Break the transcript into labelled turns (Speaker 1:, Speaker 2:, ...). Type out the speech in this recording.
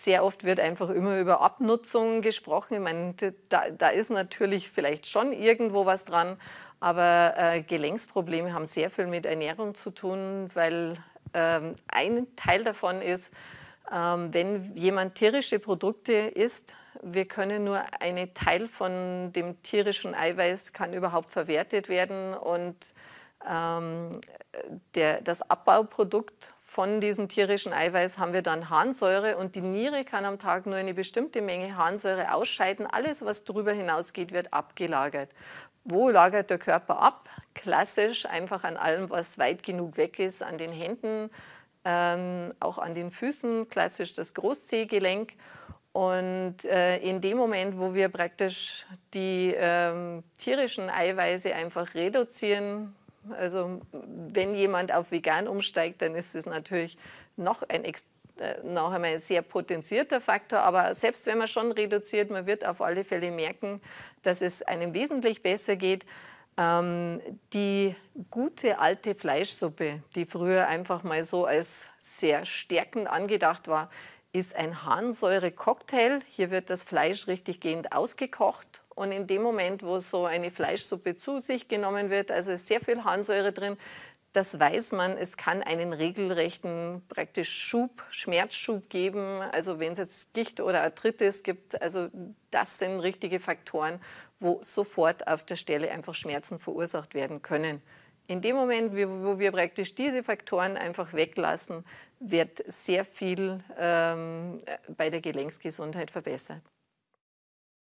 Speaker 1: Sehr oft wird einfach immer über Abnutzung gesprochen. Ich meine, da, da ist natürlich vielleicht schon irgendwo was dran, aber äh, Gelenksprobleme haben sehr viel mit Ernährung zu tun, weil ähm, ein Teil davon ist, ähm, wenn jemand tierische Produkte isst, wir können nur einen Teil von dem tierischen Eiweiß kann überhaupt verwertet werden und ähm, der, das Abbauprodukt von diesem tierischen Eiweiß haben wir dann Harnsäure und die Niere kann am Tag nur eine bestimmte Menge Harnsäure ausscheiden. Alles, was darüber hinausgeht, wird abgelagert. Wo lagert der Körper ab? Klassisch einfach an allem, was weit genug weg ist, an den Händen, ähm, auch an den Füßen, klassisch das Großzehgelenk. Und äh, in dem Moment, wo wir praktisch die ähm, tierischen Eiweiße einfach reduzieren, also wenn jemand auf vegan umsteigt, dann ist es natürlich noch ein äh, noch einmal ein sehr potenzierter Faktor, aber selbst wenn man schon reduziert, man wird auf alle Fälle merken, dass es einem wesentlich besser geht. Ähm, die gute alte Fleischsuppe, die früher einfach mal so als sehr stärkend angedacht war, ist ein Harnsäure-Cocktail. Hier wird das Fleisch richtig gehend ausgekocht und in dem Moment, wo so eine Fleischsuppe zu sich genommen wird, also ist sehr viel Harnsäure drin, das weiß man, es kann einen regelrechten praktisch Schub, Schmerzschub geben. Also wenn es jetzt Gicht oder Arthritis gibt, also das sind richtige Faktoren, wo sofort auf der Stelle einfach Schmerzen verursacht werden können. In dem Moment, wo wir praktisch diese Faktoren einfach weglassen, wird sehr viel ähm, bei der Gelenksgesundheit verbessert.